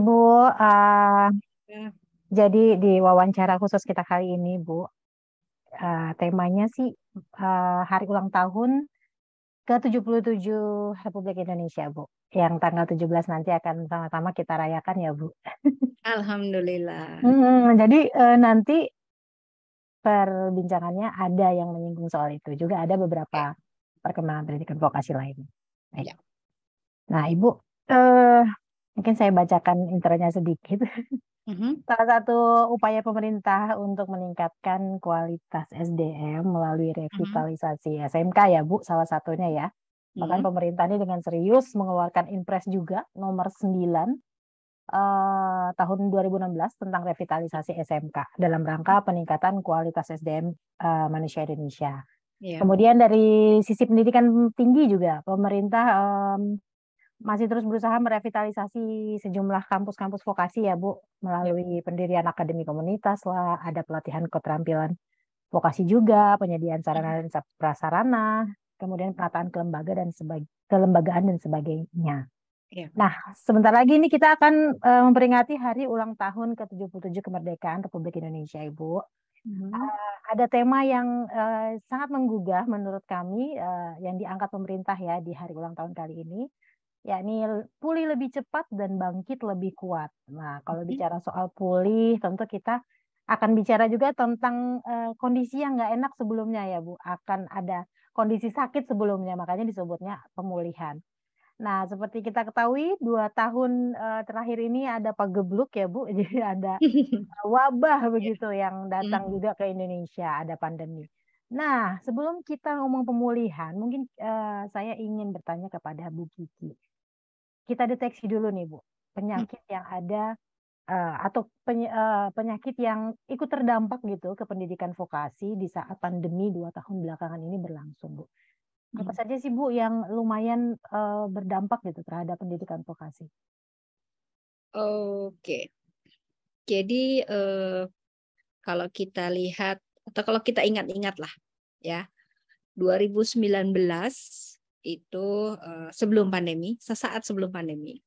Ibu, uh, ya. jadi di wawancara khusus kita kali ini, Bu, uh, temanya sih uh, hari ulang tahun ke-77 Republik Indonesia, Bu. Yang tanggal 17 nanti akan sama-sama kita rayakan ya, Bu. Alhamdulillah. Hmm, jadi uh, nanti perbincangannya ada yang menyinggung soal itu. Juga ada beberapa iya. perkembangan pendidikan vokasi lain. Ya. Nah, Ibu, uh, Mungkin saya bacakan intronya sedikit. Mm-hmm. Salah satu upaya pemerintah untuk meningkatkan kualitas SDM melalui mm-hmm. revitalisasi mm-hmm. SMK ya Bu, salah satunya ya. Bahkan mm-hmm. pemerintah ini dengan serius mengeluarkan impres juga nomor 9 Uh, eh, tahun 2016 tentang revitalisasi SMK dalam rangka peningkatan kualitas SDM uh, eh, manusia Indonesia. Yeah. Kemudian dari sisi pendidikan tinggi juga pemerintah um, masih terus berusaha merevitalisasi sejumlah kampus-kampus vokasi ya Bu melalui iya. pendirian akademi komunitas lah, ada pelatihan keterampilan vokasi juga, penyediaan sarana dan prasarana, kemudian penataan kelembaga dan kelembagaan dan sebagainya. Ya. Nah, sebentar lagi ini kita akan uh, memperingati hari ulang tahun ke-77 kemerdekaan Republik Indonesia, Ibu. Hmm. Uh, ada tema yang uh, sangat menggugah menurut kami uh, yang diangkat pemerintah ya di hari ulang tahun kali ini Ya yakni pulih lebih cepat dan bangkit lebih kuat. Nah, kalau bicara soal pulih, tentu kita akan bicara juga tentang uh, kondisi yang nggak enak sebelumnya ya Bu. Akan ada kondisi sakit sebelumnya, makanya disebutnya pemulihan. Nah, seperti kita ketahui, dua tahun uh, terakhir ini ada pagebluk ya Bu, jadi ada wabah ya. begitu yang datang mm-hmm. juga ke Indonesia, ada pandemi. Nah, sebelum kita ngomong pemulihan, mungkin uh, saya ingin bertanya kepada Bu Kiki kita deteksi dulu nih Bu, penyakit yang ada uh, atau peny uh, eh, penyakit yang ikut terdampak gitu ke pendidikan vokasi di saat pandemi dua tahun belakangan ini berlangsung Bu. Apa iya. saja sih Bu yang lumayan uh, berdampak gitu terhadap pendidikan vokasi? Oke, okay. jadi uh, kalau kita lihat atau kalau kita ingat-ingat lah ya 2019 itu eh, sebelum pandemi, sesaat sebelum pandemi,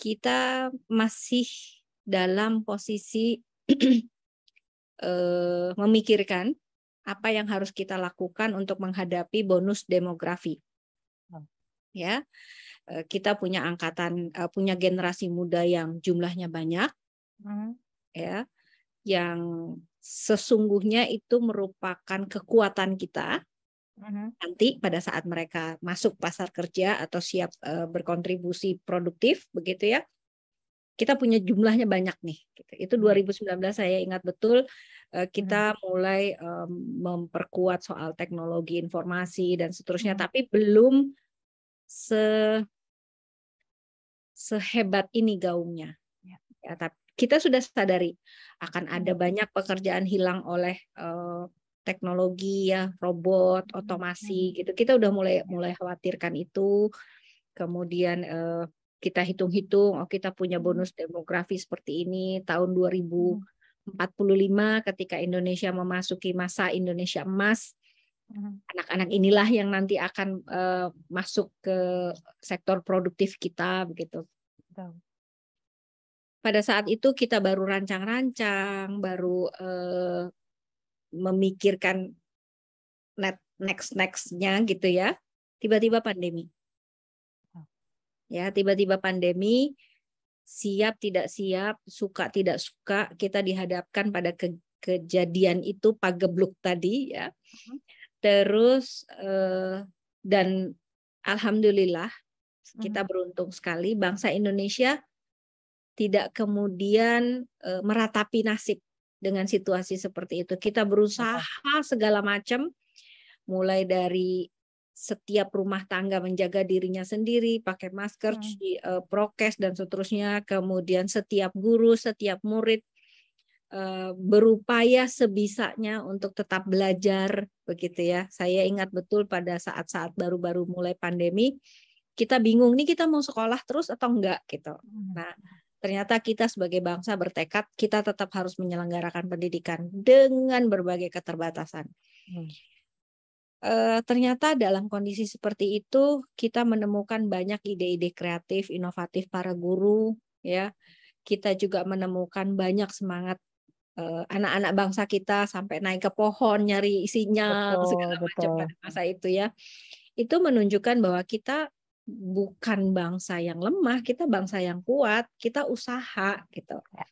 kita masih dalam posisi eh, memikirkan apa yang harus kita lakukan untuk menghadapi bonus demografi. Hmm. Ya, eh, kita punya angkatan, punya generasi muda yang jumlahnya banyak, hmm. ya, yang sesungguhnya itu merupakan kekuatan kita Mm-hmm. nanti pada saat mereka masuk pasar kerja atau siap uh, berkontribusi produktif begitu ya kita punya jumlahnya banyak nih gitu. itu 2019 mm-hmm. saya ingat betul eh, kita mm-hmm. mulai um, memperkuat soal teknologi informasi dan seterusnya hmm. tapi belum se sehebat ini gaungnya ya, ya tapi kita sudah sadari akan ada banyak pekerjaan hilang oleh uh, teknologi ya robot hmm, otomasi hmm. gitu kita udah mulai mulai khawatirkan itu kemudian eh, kita hitung-hitung oh kita punya hmm. bonus demografi seperti ini tahun 2045 ketika Indonesia memasuki masa Indonesia emas anak-anak inilah yang nanti akan uh, masuk ke sektor produktif kita begitu. Pada saat itu kita baru rancang-rancang, baru uh, memikirkan net next nextnya gitu ya tiba-tiba pandemi ya tiba-tiba pandemi siap tidak siap suka tidak suka kita dihadapkan pada ke kejadian itu pagebluk tadi ya mm-hmm. terus eh, dan alhamdulillah kita mm-hmm. beruntung sekali bangsa Indonesia tidak kemudian eh, meratapi nasib dengan situasi seperti itu. Kita iya. berusaha segala macam, mulai dari setiap rumah tangga menjaga dirinya sendiri, pakai masker, hmm. cuci, uh, prokes dan seterusnya. Kemudian setiap guru, setiap murid uh, berupaya sebisanya untuk tetap belajar, begitu ya. Saya ingat betul pada saat-saat baru-baru mulai pandemi, kita bingung nih kita mau sekolah terus atau enggak gitu. Hmm. Nah, ternyata kita sebagai bangsa bertekad kita tetap harus menyelenggarakan pendidikan dengan berbagai keterbatasan. Hmm. E, ternyata dalam kondisi seperti itu kita menemukan banyak ide-ide kreatif, inovatif para guru, ya. Kita juga menemukan banyak semangat eh, anak-anak bangsa kita sampai naik ke pohon nyari sinyal betul, segala macam pada masa itu ya. Itu menunjukkan bahwa kita bukan bangsa yang lemah, kita bangsa yang kuat, kita usaha gitu. Ya.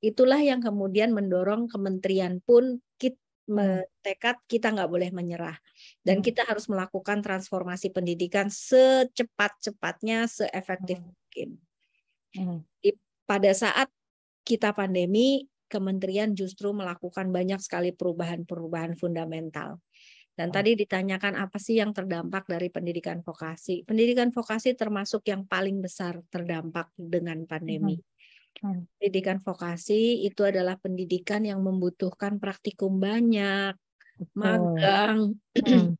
Itulah yang kemudian mendorong kementerian pun kita hmm. tekad kita nggak boleh menyerah dan hmm. kita harus melakukan transformasi pendidikan secepat-cepatnya, seefektif hmm. mungkin. pada saat kita pandemi, kementerian justru melakukan banyak sekali perubahan-perubahan fundamental. Dan oh. tadi ditanyakan apa sih yang terdampak dari pendidikan vokasi? Pendidikan vokasi termasuk yang paling besar terdampak dengan pandemi. Mm-hmm. Mm. Pendidikan vokasi itu adalah pendidikan yang membutuhkan praktikum banyak, Betul. magang, hmm.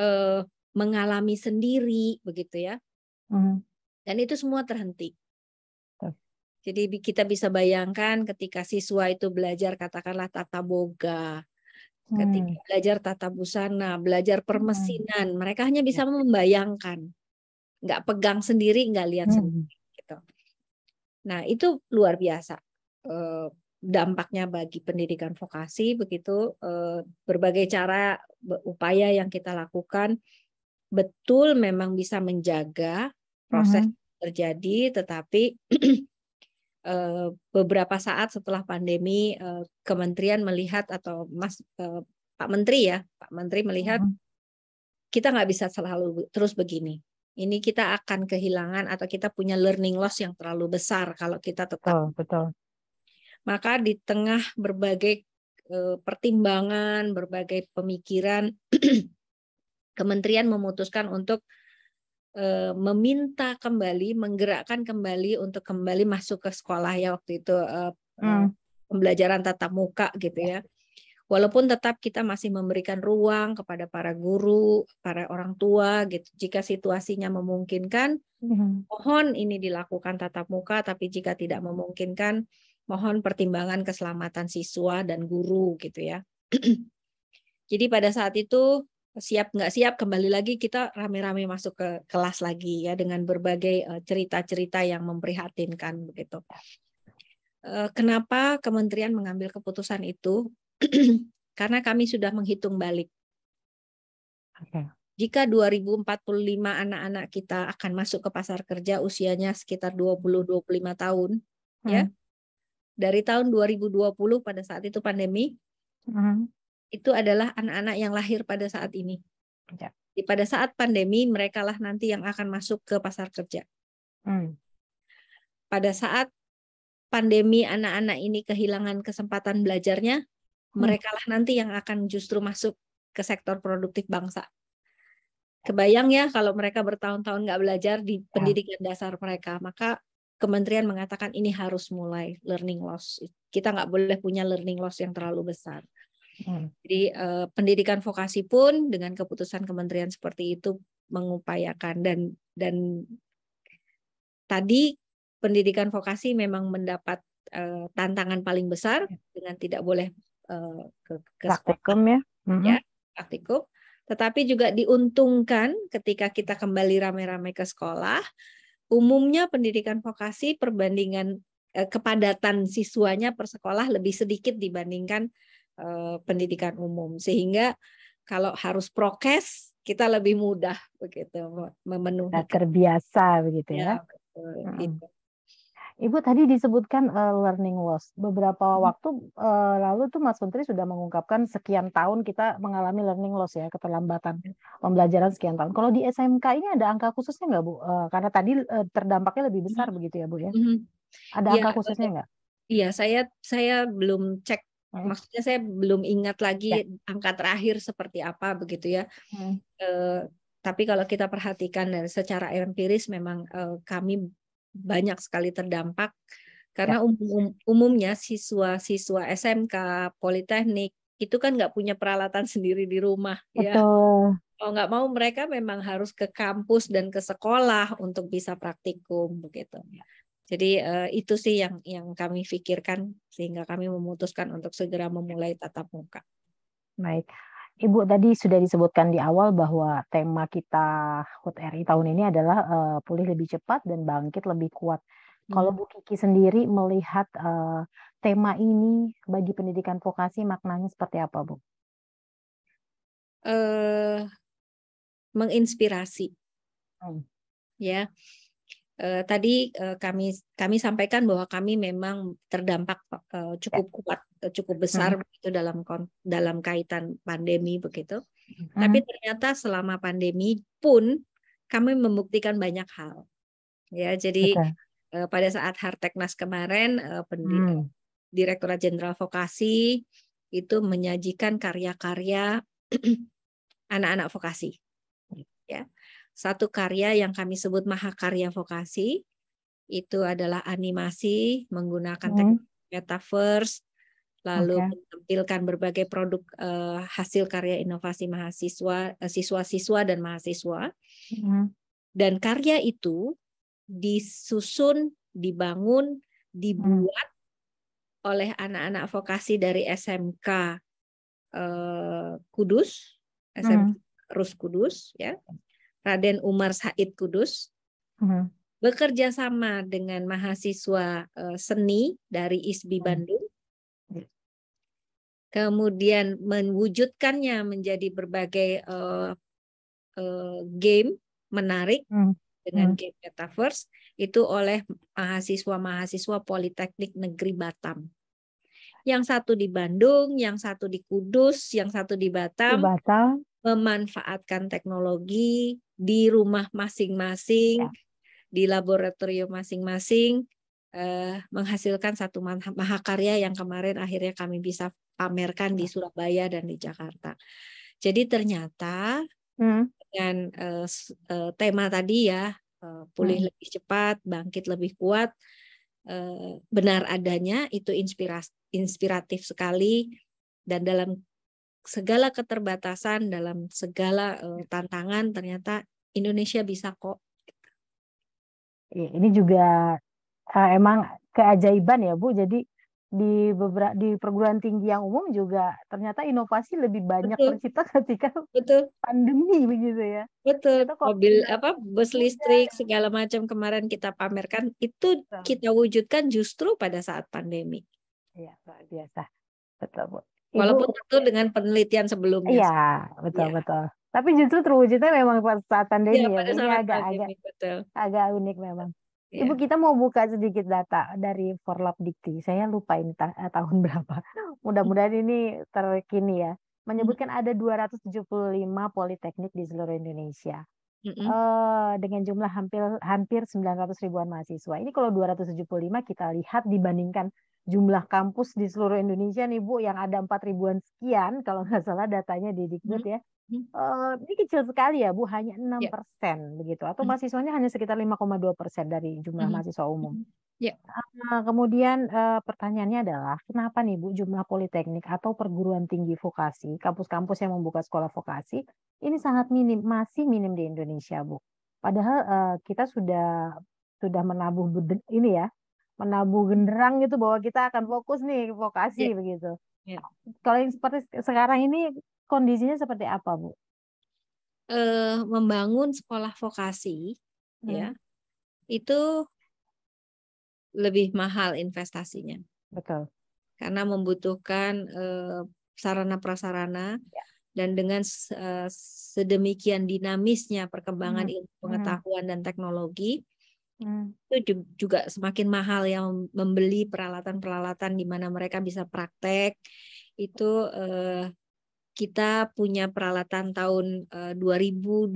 mengalami sendiri, begitu ya. Mm. Dan itu semua terhenti. Jadi kita bisa bayangkan ketika siswa itu belajar katakanlah tata boga, ketika hmm. belajar tata busana, belajar hmm. permesinan, hmm. mereka hanya bisa ya. membayangkan, nggak pegang sendiri, nggak lihat hmm. sendiri. Gitu. Nah itu luar biasa eh, dampaknya bagi pendidikan vokasi begitu eh, berbagai cara upaya yang kita lakukan betul memang bisa menjaga proses hmm. terjadi, tetapi Eh, beberapa saat setelah pandemi eh, kementerian melihat atau Mas eh, Pak Menteri ya Pak Menteri melihat mm-hmm. kita nggak bisa selalu terus begini. Ini kita akan kehilangan atau kita punya learning loss yang terlalu besar kalau kita tetap. Oh, betul. Maka di tengah berbagai pertimbangan, berbagai pemikiran, kementerian memutuskan untuk Eh, meminta kembali, menggerakkan kembali untuk kembali masuk ke sekolah ya waktu itu eh, eh, hmm. pembelajaran tatap muka gitu ya. Walaupun tetap kita masih memberikan ruang kepada para guru, para orang tua gitu. Jika situasinya memungkinkan, hmm. mohon ini dilakukan tatap muka, tapi jika tidak memungkinkan, mohon pertimbangan keselamatan siswa dan guru gitu ya. Jadi pada saat itu siap nggak siap kembali lagi kita rame-rame masuk ke kelas lagi ya dengan berbagai eh, cerita-cerita yang memprihatinkan begitu. Ya. Eh, kenapa kementerian mengambil keputusan itu? Karena kami sudah menghitung balik. Okay. Jika 2045 anak-anak kita akan masuk ke pasar kerja usianya sekitar 20-25 tahun, ya. hmm. ya. Dari tahun 2020 pada saat itu pandemi, hmm itu adalah anak-anak yang lahir pada saat ini. Ya. Di pada saat pandemi mereka lah nanti yang akan masuk ke pasar kerja. Hmm. Pada saat pandemi anak-anak ini kehilangan kesempatan belajarnya, hmm. mereka lah nanti yang akan justru masuk ke sektor produktif bangsa. Kebayang ya kalau mereka bertahun-tahun nggak belajar di ya. pendidikan dasar mereka, maka kementerian mengatakan ini harus mulai learning loss. Kita nggak boleh punya learning loss yang terlalu besar. Hmm. Jadi eh, pendidikan vokasi pun dengan keputusan kementerian seperti itu mengupayakan dan dan tadi pendidikan vokasi memang mendapat eh, tantangan paling besar ya. dengan tidak boleh eh, ke, ke praktikum ya. Mm-hmm. praktikum tetapi juga diuntungkan ketika kita kembali rame-rame ke sekolah umumnya pendidikan vokasi perbandingan eh, kepadatan siswanya per sekolah lebih sedikit dibandingkan Eh, pendidikan umum sehingga kalau harus prokes kita lebih mudah begitu memenuhi nah, terbiasa begitu ya, ya Ibu tadi disebutkan uh, learning loss. Beberapa hmm. waktu uh, lalu tuh Mas Menteri sudah mengungkapkan sekian tahun kita mengalami learning loss ya, keterlambatan hmm. pembelajaran sekian tahun. Kalau di SMK ini ada angka khususnya nggak Bu? Uh, karena tadi uh, terdampaknya lebih hmm. besar hmm. begitu ya Bu ya. Hmm. Ada ya, angka khususnya nggak? Iya, saya saya belum cek Maksudnya saya belum ingat lagi ya. angka terakhir seperti apa begitu ya. Hmm. E, tapi kalau kita perhatikan dan secara empiris memang e, kami banyak sekali terdampak karena ya. umum, um, umumnya siswa-siswa SMK, politeknik itu kan nggak punya peralatan sendiri di rumah ya. Betul. ya. Kalau nggak mau mereka memang harus ke kampus dan ke sekolah untuk bisa praktikum begitu. Ya. Jadi uh, itu sih yang yang kami pikirkan sehingga kami memutuskan untuk segera memulai tatap muka. Baik. Ibu tadi sudah disebutkan di awal bahwa tema kita HUT RI tahun ini adalah uh, pulih lebih cepat dan bangkit lebih kuat. Hmm. Kalau Bu Kiki sendiri melihat uh, tema ini bagi pendidikan vokasi maknanya seperti apa, Bu? Uh, menginspirasi. Hmm. Ya eh, tadi eh, kami kami sampaikan bahwa kami memang terdampak eh, cukup kuat, eh, cukup besar hmm. begitu dalam dalam kaitan pandemi begitu. Hmm. Tapi ternyata selama pandemi pun kami membuktikan banyak hal. Ya, jadi okay. Eh, pada saat Harteknas kemarin eh, hmm. direkturat Jenderal Vokasi itu menyajikan karya-karya anak-anak vokasi satu karya yang kami sebut mahakarya vokasi. Itu adalah animasi menggunakan hmm. teknik metaverse, lalu okay. menampilkan berbagai produk uh, hasil karya inovasi mahasiswa, uh, siswa-siswa dan mahasiswa. Hmm. Dan karya itu disusun, dibangun, dibuat hmm. oleh anak-anak vokasi dari SMK uh, eh, Kudus, SMK hmm. Rus Kudus ya. Raden Umar Said Kudus hmm. bekerja sama dengan mahasiswa eh, seni dari ISBI mm-hmm. Bandung iya. kemudian mewujudkannya menjadi berbagai uh, uh, game menarik hmm. dengan hmm. game metaverse itu oleh mahasiswa-mahasiswa Politeknik Negeri Batam. Yang satu di Bandung, yang satu di Kudus, yang satu di Batam, di Batam. memanfaatkan teknologi di rumah masing-masing, ya. di laboratorium masing-masing, eh, menghasilkan satu mahakarya yang kemarin akhirnya kami bisa pamerkan di ya. Surabaya dan di Jakarta. Jadi ternyata hmm. dengan eh, eh tema tadi ya, eh, pulih hmm. lebih cepat, bangkit lebih kuat, eh, benar adanya itu inspirasi, inspiratif sekali dan dalam segala keterbatasan dalam segala uh, tantangan ternyata Indonesia bisa kok. Iya, ini juga uh, emang keajaiban ya Bu. Jadi di beberapa di perguruan tinggi yang umum juga ternyata inovasi lebih banyak betul. tercipta ketika betul. pandemi begitu ya betul kok mobil apa bus iya. listrik ya. segala macam kemarin kita pamerkan itu betul. kita wujudkan justru pada saat pandemi Iya luar biasa betul bu walaupun itu dengan penelitian sebelumnya iya betul ya. betul tapi justru terwujudnya memang iya, ya. saat pandemi ya. ya. ini agak, agak, betul. agak unik memang. ya. Ibu kita mau buka sedikit data dari Forlap Dikti. Saya lupa ini ta eh, tahun berapa. Mudah-mudahan ini terkini ya. Menyebutkan hmm. ada 275 politeknik di seluruh Indonesia. Mm -hmm. uh, dengan jumlah hampir hampir 900 ribuan mahasiswa. Ini kalau 275 kita lihat dibandingkan jumlah kampus di seluruh Indonesia nih Bu yang ada empat ribuan sekian kalau nggak salah datanya di Dikbud hmm, ya. Hmm. Uh, ini kecil sekali ya Bu, hanya enam yeah. persen begitu, atau hmm. mahasiswanya hanya sekitar 5,2 persen dari jumlah hmm. mahasiswa hmm, umum. Hmm. Yeah. Ya. Uh, kemudian uh, pertanyaannya adalah kenapa nih Bu jumlah politeknik atau perguruan tinggi vokasi, kampus-kampus yang membuka sekolah vokasi ini sangat minim, masih minim di Indonesia Bu. Padahal uh, kita sudah sudah menabuh ini ya menabuh genderang gitu bahwa kita akan fokus nih ke vokasi yeah. begitu. Yeah. Kalau yang seperti sekarang ini kondisinya seperti apa, Bu? Eh, membangun sekolah vokasi ya, hmm. ya. Itu lebih mahal investasinya. Betul. Karena membutuhkan uh, eh, sarana prasarana yeah. dan dengan uh, sedemikian dinamisnya perkembangan hmm. ilmu hmm. pengetahuan hmm. dan teknologi Hmm. Itu juga semakin mahal yang membeli peralatan-peralatan di mana mereka bisa praktek. Itu eh, kita punya peralatan tahun eh, 2020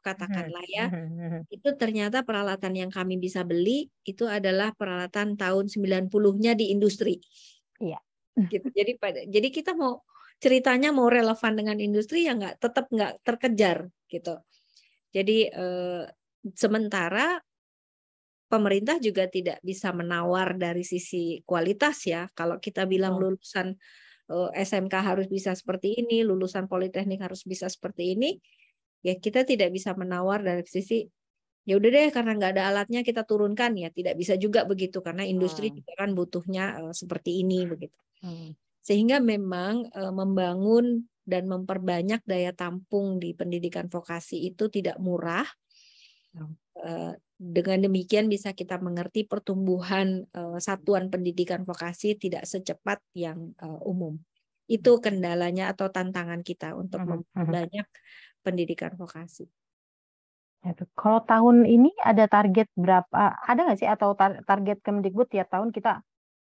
katakanlah ya. Hmm. Itu ternyata peralatan yang kami bisa beli itu adalah peralatan tahun 90-nya di industri. Iya. Gitu. Jadi pada jadi kita mau ceritanya mau relevan dengan industri yang nggak tetap nggak terkejar gitu. Jadi eh, sementara pemerintah juga tidak bisa menawar dari sisi kualitas ya. Kalau kita bilang lulusan eh, SMK harus bisa seperti ini, lulusan politeknik harus bisa seperti ini, ya kita tidak bisa menawar dari sisi ya udah deh karena nggak ada alatnya kita turunkan ya tidak bisa juga begitu karena industri hmm. juga kan butuhnya eh, seperti ini begitu hmm. sehingga memang eh, membangun dan memperbanyak daya tampung di pendidikan vokasi itu tidak murah hmm. Dengan demikian bisa kita mengerti pertumbuhan eh, satuan pendidikan vokasi tidak secepat yang eh, umum. Itu hmm. kendalanya atau tantangan kita untuk hmm, hmm. memperbanyak pendidikan vokasi. Ya kalau tahun ini ada target berapa? Ada nggak sih atau target Kemdikbud tiap tahun kita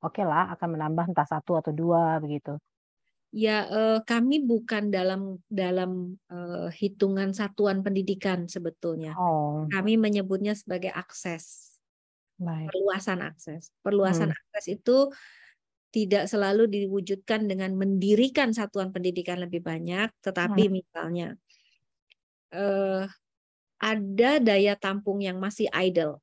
oke okay lah akan menambah entah satu atau dua begitu. Ya, eh, kami bukan dalam dalam eh, hitungan satuan pendidikan sebetulnya. Oh. Kami menyebutnya sebagai akses. Baik. Perluasan akses. Perluasan hmm. akses itu tidak selalu diwujudkan dengan mendirikan satuan pendidikan lebih banyak, tetapi hmm. misalnya eh, ada daya tampung yang masih idle.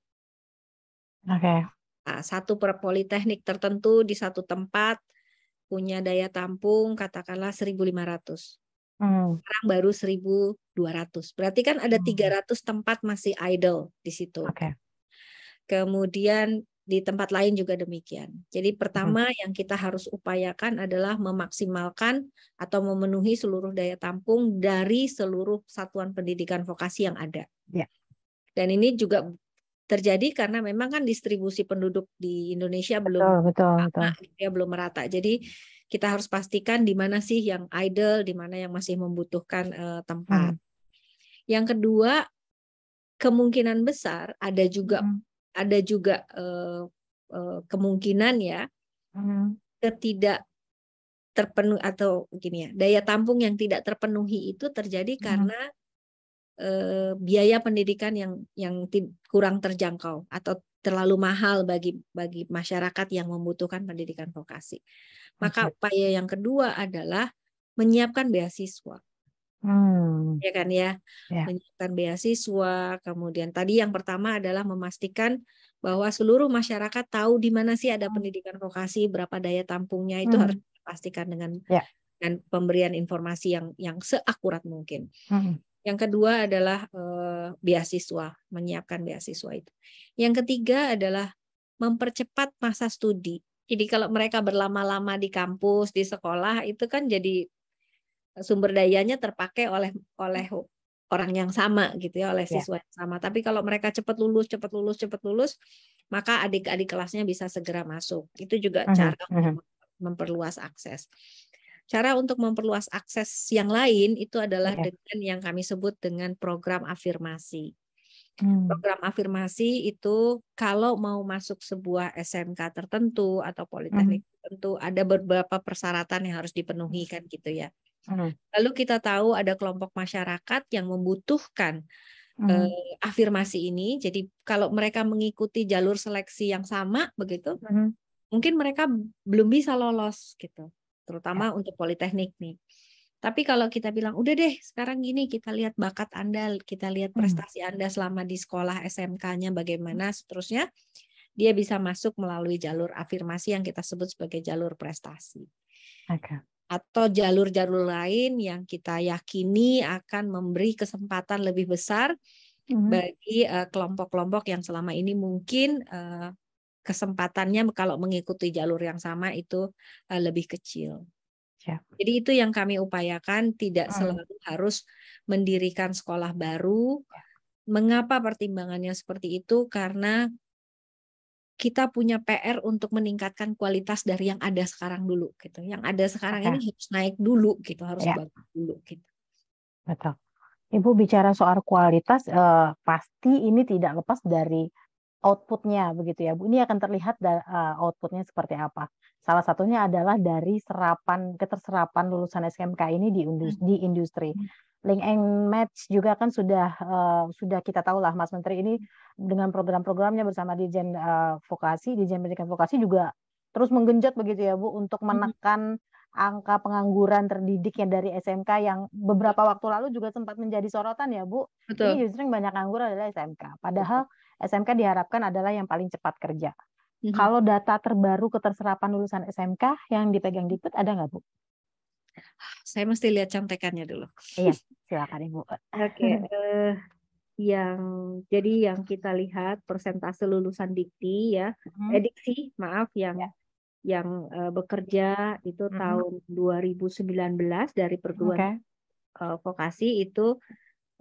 Oke. Okay. Nah, satu perpoliteknik tertentu di satu tempat punya daya tampung katakanlah 1.500. Hmm. Sekarang baru 1.200. Berarti kan ada hmm. 300 tempat masih idle di situ. Okay. Kemudian di tempat lain juga demikian. Jadi pertama hmm. yang kita harus upayakan adalah memaksimalkan atau memenuhi seluruh daya tampung dari seluruh satuan pendidikan vokasi yang ada. Yeah. Dan ini juga terjadi karena memang kan distribusi penduduk di Indonesia belum betul, betul. ya belum merata. Jadi kita harus pastikan di mana sih yang idle, di mana yang masih membutuhkan uh, tempat. Hmm. Yang kedua, kemungkinan besar ada juga hmm. ada juga uh, uh, kemungkinan ya hmm. ketidak terpenuh atau gini ya daya tampung yang tidak terpenuhi itu terjadi hmm. karena eh, biaya pendidikan yang yang kurang terjangkau atau terlalu mahal bagi bagi masyarakat yang membutuhkan pendidikan vokasi. Maka upaya yang kedua adalah menyiapkan beasiswa. Hmm. Ya kan ya, Yeah. menyiapkan beasiswa. Kemudian tadi yang pertama adalah memastikan bahwa seluruh masyarakat tahu di mana sih ada pendidikan vokasi, berapa daya tampungnya itu hmm. harus dipastikan dengan yeah. dengan pemberian informasi yang yang seakurat mungkin. Hmm. Yang kedua adalah uh, beasiswa, menyiapkan beasiswa itu. Yang ketiga adalah mempercepat masa studi. Jadi kalau mereka berlama-lama di kampus, di sekolah itu kan jadi sumber dayanya terpakai oleh oleh orang yang sama gitu ya, oleh ya. siswa yang sama. Tapi kalau mereka cepat lulus, cepat lulus, cepat lulus, maka adik-adik kelasnya bisa segera masuk. Itu juga cara uh -huh. memperluas akses. Cara untuk memperluas akses yang lain itu adalah ya. dengan yang kami sebut dengan program afirmasi. Hmm. Program afirmasi itu kalau mau masuk sebuah SMK tertentu atau politeknik hmm. tertentu ada beberapa persyaratan yang harus dipenuhi kan gitu ya. Hmm. Lalu kita tahu ada kelompok masyarakat yang membutuhkan hmm. uh, afirmasi ini. Jadi kalau mereka mengikuti jalur seleksi yang sama begitu, hmm. mungkin mereka belum bisa lolos gitu terutama ah. untuk politeknik nih. Tapi kalau kita bilang udah deh sekarang gini kita lihat bakat Anda, kita lihat hmm. prestasi Anda selama di sekolah SMK-nya bagaimana seterusnya, dia bisa masuk melalui jalur afirmasi yang kita sebut sebagai jalur prestasi. Okay. Atau jalur-jalur lain yang kita yakini akan memberi kesempatan lebih besar -hmm. bagi eh, kelompok-kelompok uh, yang selama ini mungkin uh, kesempatannya kalau mengikuti jalur yang sama itu eh, lebih kecil. Ya. Jadi itu yang kami upayakan tidak hmm. selalu harus mendirikan sekolah baru. Ya. Mengapa pertimbangannya seperti itu? Karena kita punya PR untuk meningkatkan kualitas dari yang ada sekarang dulu gitu. Yang ada sekarang ya. ini harus naik dulu gitu, harus ya. bagus dulu gitu. Betul. Ibu bicara soal kualitas eh, pasti ini tidak lepas dari outputnya begitu ya Bu. Ini akan terlihat e, outputnya seperti apa. Salah satunya adalah dari serapan keterserapan lulusan SMK ini di, industri, hmm. di industri. Hmm. Link and Match juga kan sudah uh, sudah kita tahu lah Mas Menteri ini dengan program-programnya bersama Dirjen uh, e, Vokasi, Dirjen Pendidikan Vokasi juga terus menggenjot begitu ya Bu untuk hmm. menekan angka pengangguran terdidik yang dari SMK yang beberapa waktu lalu juga sempat menjadi sorotan ya Bu. Betul. Ini justru yang banyak anggur adalah SMK. Padahal Betul SMK diharapkan adalah yang paling cepat kerja. Mm-hmm. Kalau data terbaru keterserapan lulusan SMK yang dipegang Dikbud ada nggak, Bu? Saya mesti lihat contekannya dulu. Iya, silakan Ibu. Oke, okay. uh, eh, yang jadi yang kita lihat persentase lulusan dikti ya, mm-hmm. ediksi, eh, maaf yang ya. yang uh, bekerja itu mm-hmm. tahun 2019 dari perguruan okay. uh, vokasi itu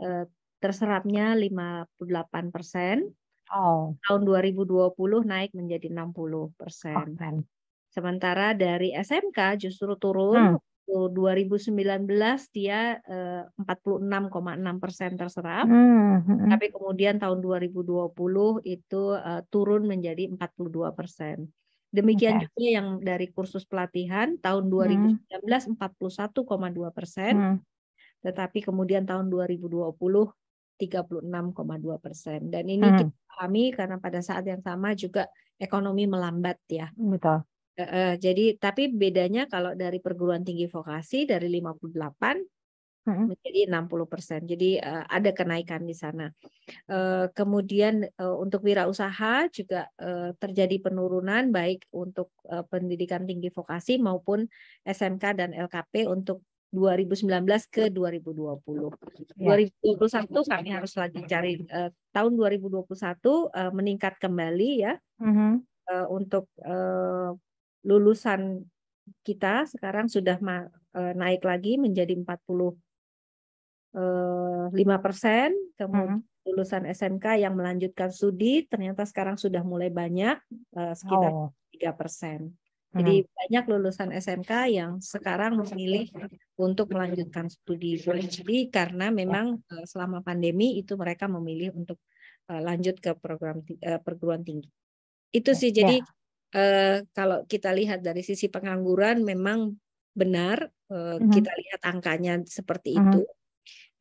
uh, terserapnya 58 persen Oh. Tahun 2020 naik menjadi 60 persen. Sementara dari SMK justru turun hmm. 2019 dia eh, koma 46,6 persen terserap, hmm, hmm, hmm. tapi kemudian tahun 2020 itu eh, turun menjadi 42 persen. Demikian okay. juga yang dari kursus pelatihan tahun 2019 hmm. 41,2 persen, hmm. tetapi kemudian tahun 2020 36,2 persen. Dan ini hmm. kita pahami karena pada saat yang sama juga ekonomi melambat ya. Betul. E -e, jadi tapi bedanya kalau dari perguruan tinggi vokasi dari 58 hmm. menjadi 60 persen. Jadi e, ada kenaikan di sana. Eh, kemudian eh, untuk wirausaha juga terjadi penurunan baik untuk pendidikan tinggi vokasi maupun SMK dan LKP untuk 2019 ke 2020. Ya. 2021 kami harus lagi cari uh, tahun 2021 uh, eh, meningkat kembali ya uh -huh. uh, untuk uh, lulusan kita sekarang sudah ma uh, naik lagi menjadi 45 persen, kemudian uh mm-hmm. -huh. lulusan SMK yang melanjutkan studi ternyata sekarang sudah mulai banyak sekitar oh. tiga oh. persen. Jadi hmm. banyak lulusan SMK yang sekarang memilih untuk melanjutkan studi. Boleh karena memang eh, selama pandemi itu mereka memilih untuk eh, lanjut ke program eh, perguruan tinggi. Itu sih jadi ya. kalau kita lihat dari sisi pengangguran memang benar hmm. kita lihat angkanya seperti hmm. itu.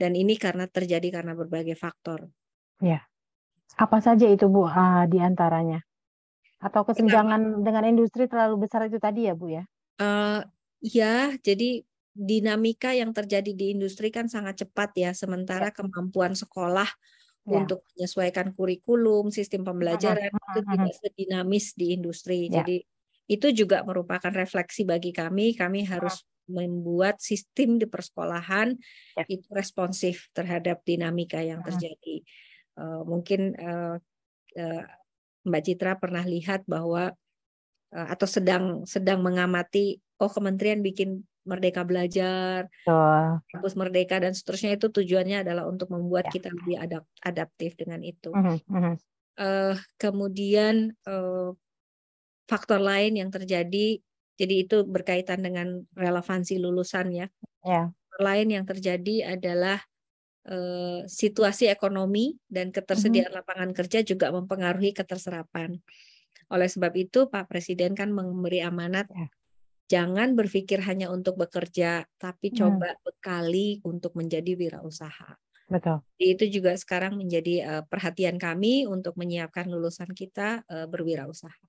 Dan ini karena terjadi karena berbagai faktor. Ya. Apa saja itu Bu uh, ah, di antaranya? Atau iya. kesenjangan dengan industri terlalu besar itu tadi ya, Bu ya? Uh, ya, jadi dinamika yang terjadi di industri kan sangat cepat ya, sementara ya. kemampuan sekolah ya. untuk menyesuaikan kurikulum, sistem pembelajaran uh-huh. itu tidak sedinamis di industri. Ya. Jadi itu juga merupakan refleksi bagi kami, kami iya. harus uh-huh. membuat sistem di persekolahan ya. itu responsif terhadap dinamika yang terjadi. Uh-huh. Uh, mungkin uh, Mbak Citra pernah lihat bahwa eh, atau sedang sedang mengamati oh kementerian bikin merdeka belajar, oh. kampus merdeka dan seterusnya itu tujuannya adalah untuk membuat ya. kita lebih adapt adaptif dengan itu. Uh -huh. Uh, -huh. uh kemudian uh, faktor lain yang terjadi, jadi itu berkaitan dengan relevansi lulusan ya. Yeah. Lain yang terjadi adalah Eh, situasi ekonomi dan ketersediaan mhm. lapangan kerja juga mempengaruhi keterserapan. Oleh sebab itu Pak Presiden kan memberi amanat ya. jangan berpikir hanya untuk bekerja tapi mhm. coba bekali untuk menjadi wirausaha. Betul. Itu juga sekarang menjadi eh, perhatian kami untuk menyiapkan lulusan kita eh, berwirausaha.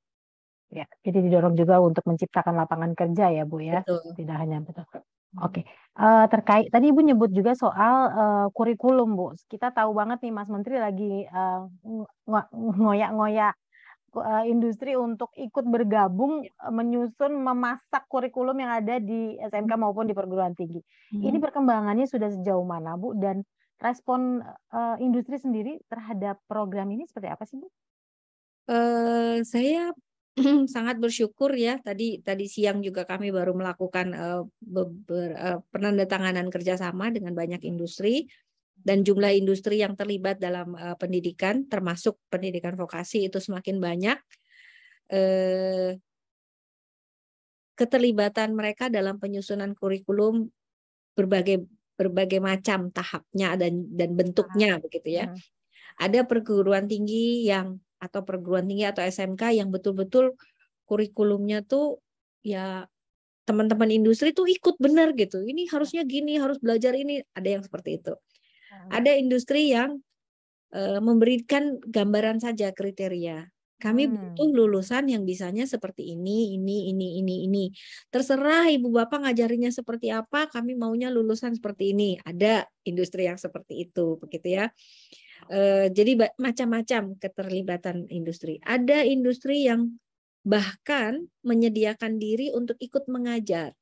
Ya, jadi didorong juga untuk menciptakan lapangan kerja ya, Bu ya. Betul. Tidak hanya betul. Hmm. Oke, uh, terkait tadi Ibu nyebut juga soal, uh, kurikulum, Bu. Kita tahu banget nih Mas Menteri lagi, uh, ngoyak-ngoyak, uh, industri untuk ikut bergabung, yeah. Ya. menyusun, memasak kurikulum yang ada di SMK hmm. maupun di perguruan tinggi. Ini hmm. perkembangannya sudah sejauh mana, Bu? Dan respon, uh, industri sendiri terhadap program ini seperti apa sih, Bu? Uh, saya sangat bersyukur ya tadi tadi siang juga kami baru melakukan uh, be, uh, penandatanganan kerjasama dengan banyak industri dan jumlah industri yang terlibat dalam uh, pendidikan termasuk pendidikan vokasi itu semakin banyak uh, keterlibatan mereka dalam penyusunan kurikulum berbagai berbagai macam tahapnya dan dan bentuknya ah, begitu ya ah. ada perguruan tinggi yang atau perguruan tinggi atau SMK yang betul-betul kurikulumnya tuh ya teman-teman industri tuh ikut benar gitu. Ini harusnya gini, harus belajar ini. Ada yang seperti itu. Ada industri yang uh, memberikan gambaran saja kriteria. Kami hmm. butuh lulusan yang bisanya seperti ini, ini, ini, ini, ini. Terserah ibu bapak ngajarinya seperti apa, kami maunya lulusan seperti ini. Ada industri yang seperti itu, begitu ya. Eh, jadi macam-macam keterlibatan industri. Ada industri yang bahkan menyediakan diri untuk ikut mengajar.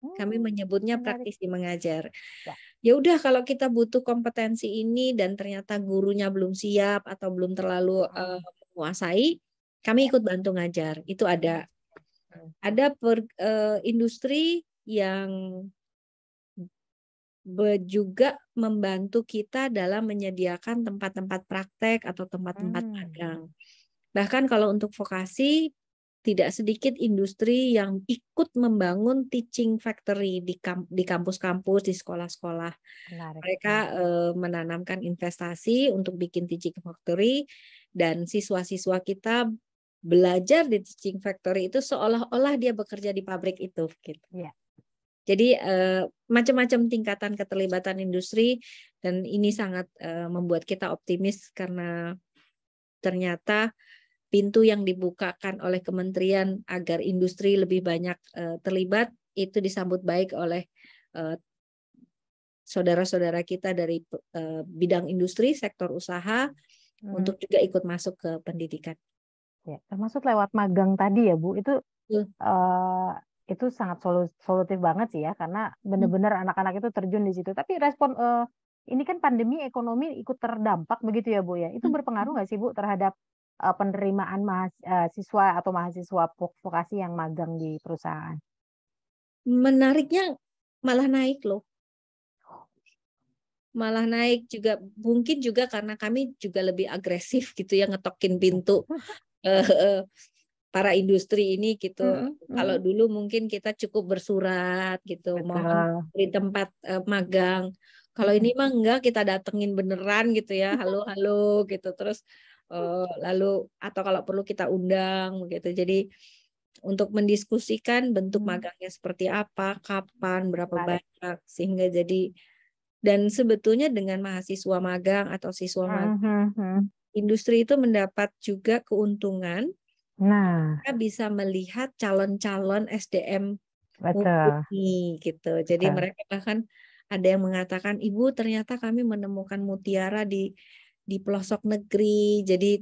Kami hmm, menyebutnya praktisi mengajar. Ya. ya udah kalau kita butuh kompetensi ini dan ternyata gurunya belum siap atau belum terlalu uh, menguasai, kami ya. ikut bantu ngajar. Itu ada. Hmm. Ada per, uh, industri yang juga membantu kita dalam menyediakan tempat-tempat praktek atau tempat-tempat hmm. Bahkan kalau untuk vokasi, tidak sedikit industri yang ikut membangun teaching factory di kampus-kampus, di sekolah-sekolah. Mereka eh, menanamkan investasi untuk bikin teaching factory dan siswa-siswa kita belajar di teaching factory itu seolah-olah dia bekerja di pabrik itu gitu. Yeah. Jadi eh, macam-macam tingkatan keterlibatan industri dan ini sangat eh, membuat kita optimis karena ternyata pintu yang dibukakan oleh kementerian agar industri lebih banyak eh, terlibat itu disambut baik oleh eh, saudara-saudara kita dari eh, bidang industri, sektor usaha hmm. untuk juga ikut masuk ke pendidikan. Ya, termasuk lewat magang tadi ya Bu, itu uh, itu sangat solutif banget sih ya karena benar-benar hmm. anak-anak itu terjun di situ. Tapi respon uh, ini kan pandemi ekonomi ikut terdampak begitu ya Bu ya. Itu hmm. berpengaruh nggak sih Bu terhadap uh, penerimaan mahasiswa eh, atau mahasiswa vokasi yang magang di perusahaan? Menariknya malah naik loh. Malah naik juga mungkin juga karena kami juga lebih agresif gitu ya ngetokin pintu. para industri ini gitu. mm hmm. Kalau dulu mungkin kita cukup bersurat gitu, Betul. mau di tempat uh, magang. Kalau ini mah enggak kita datengin beneran gitu ya, halo halo gitu. Terus uh, lalu atau kalau perlu kita undang gitu. Jadi untuk mendiskusikan bentuk hmm. magangnya seperti apa, kapan, berapa banyak sehingga jadi dan sebetulnya dengan mahasiswa magang atau siswa hmm, magang uh hmm, -huh. industri itu mendapat juga keuntungan Nah, kita bisa melihat calon-calon SDM ini gitu. Jadi Betul. mereka bahkan ada yang mengatakan, "Ibu, ternyata kami menemukan mutiara di di pelosok negeri." Jadi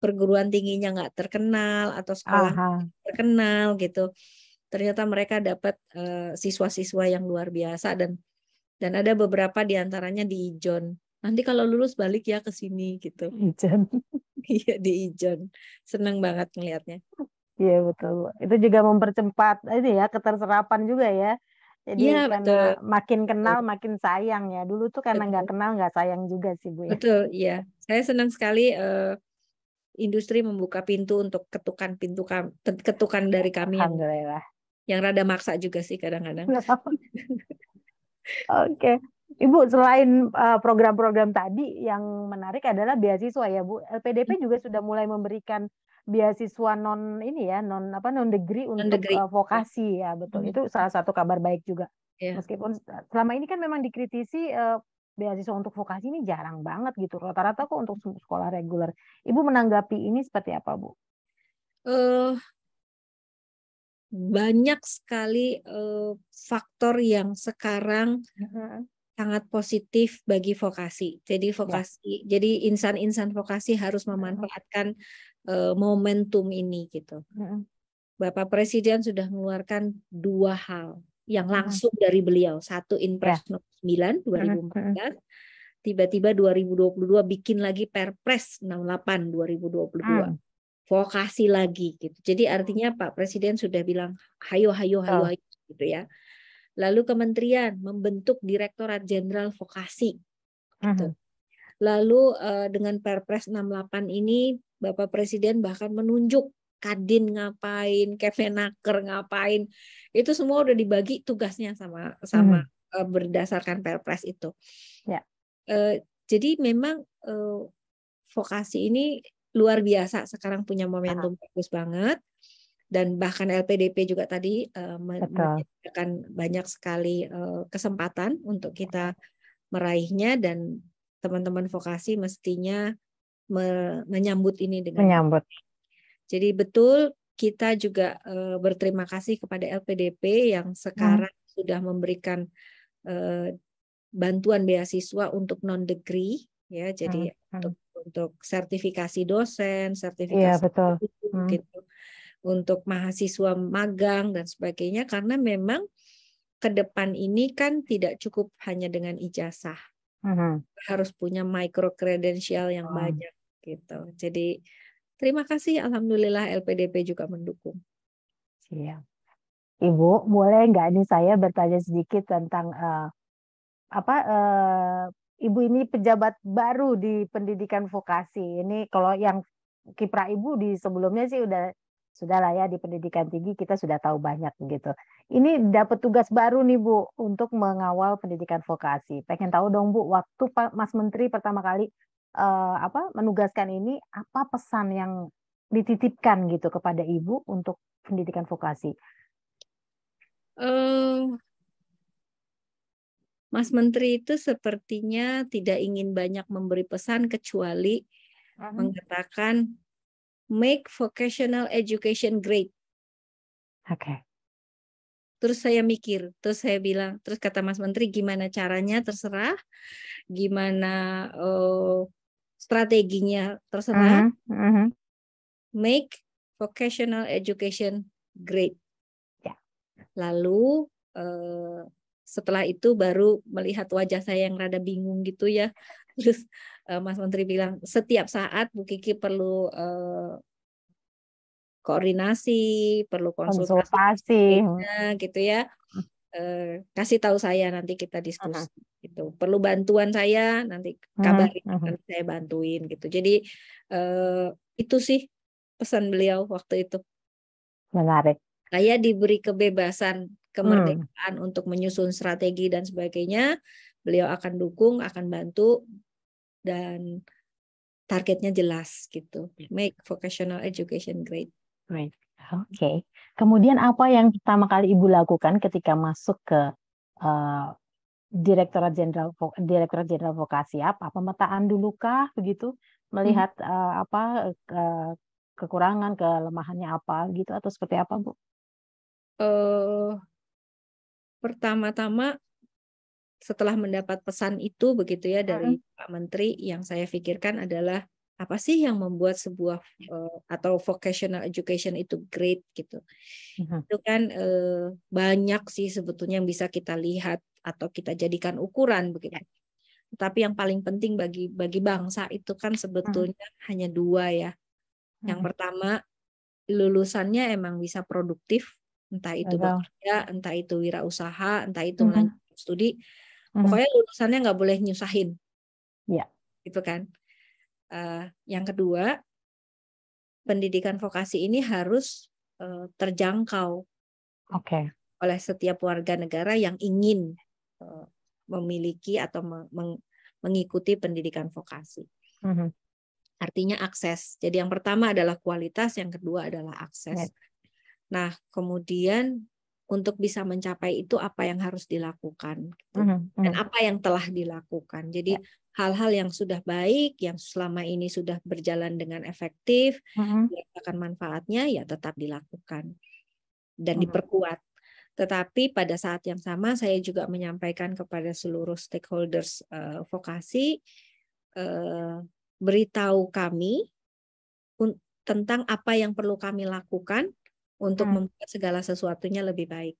perguruan tingginya nggak terkenal atau sekolah terkenal gitu. Ternyata mereka dapat siswa eh, siswa-siswa yang luar biasa dan dan ada beberapa diantaranya di John nanti kalau lulus balik ya ke sini gitu Ijen iya di Ijen seneng banget ngelihatnya iya betul itu juga mempercepat ini ya keterserapan juga ya jadi ya, betul. makin kenal betul. makin sayang ya dulu tuh karena nggak kenal nggak sayang juga sih bu ya. betul iya saya senang sekali uh, industri membuka pintu untuk ketukan pintu kam ketukan dari kami alhamdulillah yang, yang rada maksa juga sih kadang-kadang Oke, okay. Ibu, selain eh, program-program uh, tadi yang menarik adalah beasiswa ya, Bu. LPDP hmm. juga sudah mulai memberikan beasiswa non ini ya, non apa non degree untuk non -degree. Uh, vokasi ya, betul. Hmm. Itu salah satu kabar baik juga. Yeah. Meskipun selama ini kan memang dikritisi uh, beasiswa untuk vokasi ini jarang banget gitu. Rata-rata kok untuk sekolah reguler. Ibu menanggapi ini seperti apa, Bu? Uh, banyak sekali uh, faktor yang sekarang uh mm-hmm. -huh sangat positif bagi vokasi. Jadi ya. vokasi, ya. jadi insan-insan vokasi harus memanfaatkan uh, momentum ini gitu. Ya. Bapak Presiden sudah mengeluarkan dua hal yang langsung ya. dari beliau. Satu Inpres ya. 9 2014, tiba-tiba 2022 bikin lagi Perpres 68 2022. Mm. Vokasi lagi gitu. Jadi artinya mm. Pak Presiden sudah bilang hayo hayo hayo, hayo gitu ya Lalu kementerian membentuk Direktorat Jenderal Vokasi. Gitu. Mhm. Lalu eh, dengan Perpres 68 ini Bapak Presiden bahkan menunjuk Kadin ngapain, Kemenaker ngapain. Itu semua udah dibagi tugasnya sama sama mhm. eh, berdasarkan Perpres itu. Ya. Eh, jadi memang vokasi ini luar biasa sekarang punya momentum -huh. bagus banget dan bahkan LPDP juga tadi uh, banyak sekali eh, kesempatan untuk kita meraihnya dan teman-teman vokasi mestinya menyambut ini dengan menyambut. Jadi betul kita juga eh, berterima kasih kepada LPDP yang hmm. sekarang hmm. sudah memberikan bantuan beasiswa untuk non degree ya jadi hmm. hmm. untuk untuk sertifikasi dosen, sertifikasi ya, betul. Hmm. gitu untuk mahasiswa magang dan sebagainya karena memang ke depan ini kan tidak cukup hanya dengan ijazah. Uh-huh. Harus punya micro credential yang uh banyak gitu. Jadi terima kasih alhamdulillah LPDP juga mendukung. Iya. Ibu, boleh nggak nih saya bertanya sedikit tentang uh, apa uh, Ibu ini pejabat baru di pendidikan vokasi. Ini kalau yang kiprah Ibu di sebelumnya sih udah sudahlah ya di pendidikan tinggi kita sudah tahu banyak gitu. Ini dapat tugas baru nih Bu untuk mengawal pendidikan vokasi. Pengen tahu dong Bu, waktu Pak Mas Menteri pertama kali eh, apa menugaskan ini apa pesan yang dititipkan gitu kepada Ibu untuk pendidikan vokasi? Uh, Mas Menteri itu sepertinya tidak ingin banyak memberi pesan kecuali uh mm-hmm. -huh. mengatakan make vocational education great. Oke. Okay. Terus saya mikir, terus saya bilang, terus kata Mas Menteri gimana caranya terserah, gimana uh, strateginya terserah. Uh -huh. Uh -huh. Make vocational education great. Ya. Lalu uh, setelah itu baru melihat wajah saya yang rada bingung gitu ya Terus eh, Mas Menteri bilang setiap saat Bu Kiki perlu uh, koordinasi, perlu konsultasi, konsultasi. gitu ya. Uh, kasih tahu saya nanti kita diskusi uh hmm. -huh. gitu. Perlu bantuan saya nanti hmm, kabarin uh -huh. saya bantuin gitu. Jadi uh, itu sih pesan beliau waktu itu. Menarik. Saya diberi kebebasan, kemerdekaan hmm. untuk menyusun strategi dan sebagainya beliau akan dukung, akan bantu dan targetnya jelas gitu. Ya. Make vocational education great. Great. Oke. Okay. Kemudian apa yang pertama kali Ibu lakukan ketika masuk ke uh, Direktorat Jenderal Direktorat Jenderal Vokasi apa pemetaan dulu kah begitu melihat hmm. uh, apa uh, kekurangan kelemahannya apa gitu atau seperti apa Bu? Uh, pertama-tama setelah mendapat pesan itu begitu ya dari hmm. Pak Menteri yang saya pikirkan adalah apa sih yang membuat sebuah uh, atau vocational education itu great gitu. Hmm. Itu kan uh, banyak sih sebetulnya yang bisa kita lihat atau kita jadikan ukuran begitu. Ya. Tapi yang paling penting bagi bagi bangsa itu kan mm-hmm. sebetulnya hmm. hanya dua ya. Yang mm-hmm. pertama lulusannya emang bisa produktif, entah itu bekerja, entah itu wirausaha, entah itu hmm. studi Mhm. Pokoknya lulusannya nggak boleh nyusahin. Ya. Gitu kan. Uh, yang kedua, pendidikan vokasi ini harus uh, terjangkau. Okay. Oleh setiap warga negara yang ingin uh, memiliki atau meng mengikuti pendidikan vokasi. Mm -hmm. Artinya akses. Jadi yang pertama adalah kualitas, yang kedua adalah akses. Yeah. Nah, kemudian untuk bisa mencapai itu apa yang harus dilakukan gitu. mm -hmm. dan apa yang telah dilakukan. Jadi ya. hal-hal yeah. yang sudah baik, yang selama ini sudah berjalan dengan efektif, mm -hmm. akan manfaatnya ya tetap dilakukan dan mm -hmm. diperkuat. Tetapi pada saat yang sama saya juga menyampaikan kepada seluruh stakeholders uh, vokasi uh, beritahu kami tentang apa yang perlu kami lakukan untuk hmm. membuat segala sesuatunya lebih baik.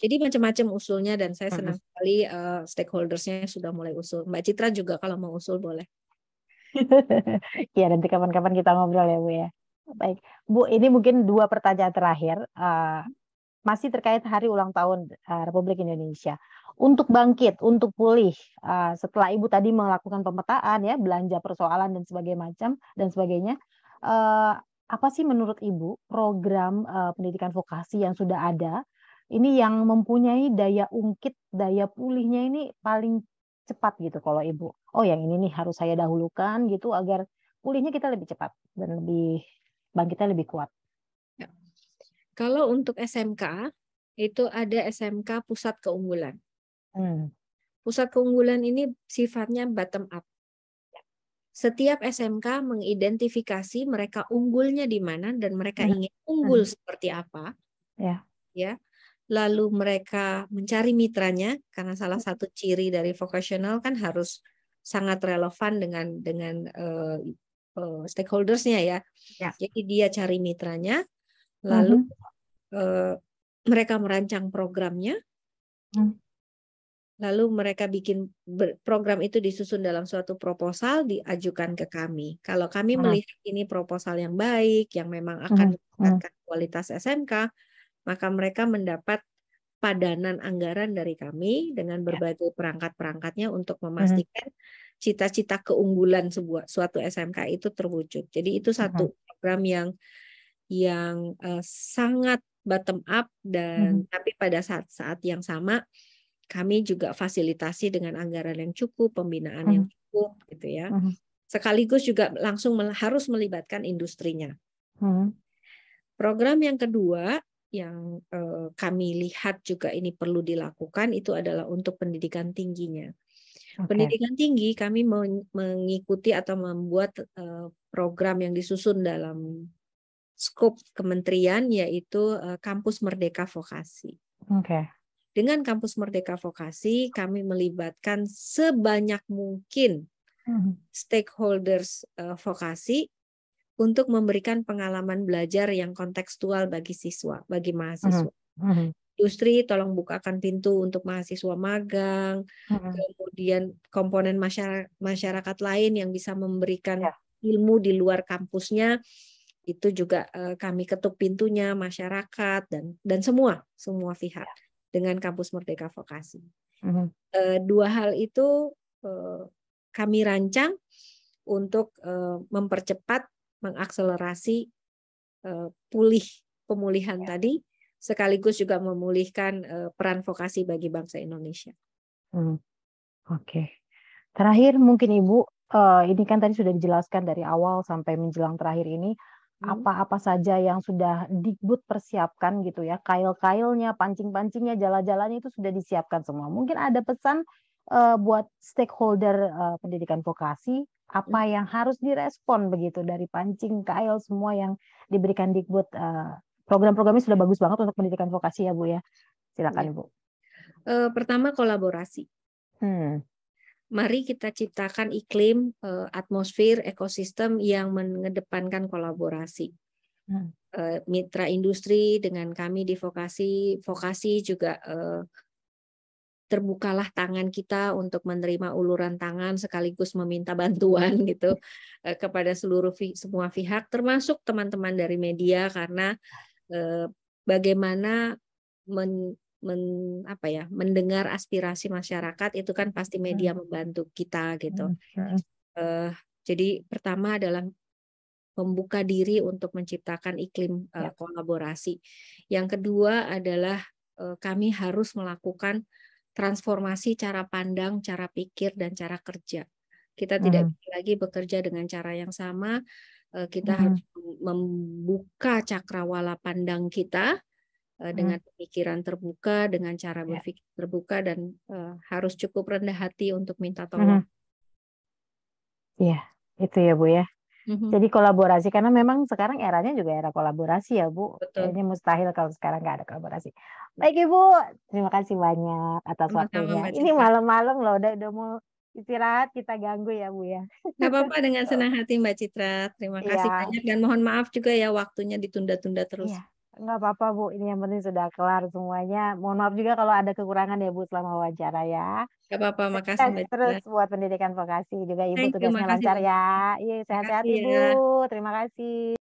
Jadi macam-macam usulnya dan saya hmm. senang hmm. sekali uh, stakeholdersnya sudah mulai usul. Mbak Citra juga kalau mau usul boleh. Iya nanti kapan-kapan kita ngobrol ya Bu ya. Baik Bu, ini mungkin dua pertanyaan terakhir uh, masih terkait hari ulang tahun uh, Republik Indonesia. Untuk bangkit, untuk pulih uh, setelah Ibu tadi melakukan pemetaan ya belanja persoalan dan sebagainya dan sebagainya apa sih menurut Ibu program uh, pendidikan vokasi yang sudah ada ini yang mempunyai daya ungkit, daya pulihnya ini paling cepat gitu kalau Ibu. Oh, yang ini nih harus saya dahulukan gitu agar pulihnya kita lebih cepat dan lebih bangkitnya lebih kuat. Ya. Kalau untuk SMK itu ada SMK Pusat Keunggulan. Hmm. Pusat Keunggulan ini sifatnya bottom up setiap SMK mengidentifikasi mereka unggulnya di mana dan mereka hmm. ingin unggul hmm. seperti apa. Ya. Ya. Lalu mereka mencari mitranya karena salah satu ciri dari vocational kan harus sangat relevan dengan dengan uh, uh, stakeholdersnya ya. ya. Jadi dia cari mitranya, lalu hmm. uh, mereka merancang programnya, hmm lalu mereka bikin program itu disusun dalam suatu proposal diajukan ke kami. Kalau kami hmm. melihat ini proposal yang baik yang memang akan hmm, hmm. meningkatkan kualitas SMK, maka mereka mendapat padanan anggaran dari kami dengan ya. berbagai perangkat-perangkatnya untuk hmm. memastikan cita-cita keunggulan sebuah suatu SMK itu terwujud. Jadi itu satu program yang yang uh, sangat bottom up dan hmm. tapi pada saat-saat yang sama kami juga fasilitasi dengan anggaran yang cukup, pembinaan yang hmm. cukup gitu ya. Hmm. Sekaligus juga langsung harus melibatkan industrinya. Hmm. Program yang kedua yang eh, kami lihat juga ini perlu dilakukan itu adalah untuk pendidikan tingginya. Okay. Pendidikan tinggi kami mengikuti atau membuat eh, program yang disusun dalam skop kementerian yaitu eh, kampus merdeka vokasi. Oke. Okay. Dengan kampus Merdeka Vokasi, kami melibatkan sebanyak mungkin hmm. stakeholders eh, vokasi untuk memberikan pengalaman belajar yang kontekstual bagi siswa, bagi mahasiswa. Uh hmm. -huh. Hmm. Industri tolong bukakan pintu untuk mahasiswa magang, uh -huh. kemudian komponen masyarakat, masyarakat lain yang bisa memberikan yeah. ilmu di luar kampusnya itu juga uh, kami ketuk pintunya masyarakat dan dan semua semua pihak. Yeah dengan kampus Merdeka Vokasi. uh Dua hal itu eh, kami rancang untuk eh, mempercepat, mengakselerasi pulih pemulihan yeah. tadi, sekaligus juga memulihkan peran vokasi bagi bangsa Indonesia. Hmm. Oke, okay. terakhir mungkin Ibu, ini kan tadi sudah dijelaskan dari awal sampai menjelang terakhir ini Hmm. apa-apa saja yang sudah Dikbud persiapkan gitu ya. Kail-kailnya, pancing-pancingnya, jalan jalannya itu sudah disiapkan semua. Mungkin ada pesan uh, buat stakeholder uh, pendidikan vokasi apa hmm. yang harus direspon begitu dari pancing, kail semua yang diberikan Dikbud uh, eh, program-programnya sudah bagus banget untuk pendidikan vokasi ya Bu ya. Silakan ya. Bu. uh, pertama kolaborasi. Hmm mari kita ciptakan iklim, eh, atmosfer, ekosistem yang mengedepankan kolaborasi. Hmm. Eh, mitra industri dengan kami di vokasi, vokasi juga eh, terbukalah tangan kita untuk menerima uluran tangan sekaligus meminta bantuan gitu kepada seluruh semua pihak termasuk teman-teman dari media karena bagaimana men, men, apa ya mendengar aspirasi masyarakat itu kan pasti hmm. media membantu kita gitu. Uh, jadi pertama adalah membuka diri untuk menciptakan iklim uh, kolaborasi. Yang kedua adalah uh, kami harus melakukan transformasi cara pandang, cara pikir dan cara kerja. Kita hmm. tidak lagi bekerja dengan cara yang sama. Kita hmm. harus membuka cakrawala pandang kita Eh, hmm. dengan pemikiran terbuka, dengan cara ya. berpikir yeah. terbuka dan uh, harus cukup rendah hati untuk minta hmm. tolong. Iya, itu ya Bu ya. Mm -hmm. Jadi kolaborasi karena memang sekarang eranya juga era kolaborasi ya Bu. Betul. Kayaknya mustahil kalau sekarang nggak ada kolaborasi. Baik Ibu, terima kasih banyak atas waktunya. Ini malam-malam loh udah udah mau istirahat kita ganggu ya Bu ya. Gak apa-apa dengan senang hati Mbak Citra. Terima iya. kasih ya. banyak dan mohon maaf juga ya waktunya ditunda-tunda terus. Ya. Nggak apa-apa Bu, ini yang penting sudah kelar semuanya. Mohon maaf juga kalau ada kekurangan ya Bu selama wawancara ya. Nggak apa-apa, makasih Terus ya. buat pendidikan vokasi juga Ibu Thank tugasnya you, lancar ya. Iya, sehat-sehat Ibu. Ya. Terima kasih.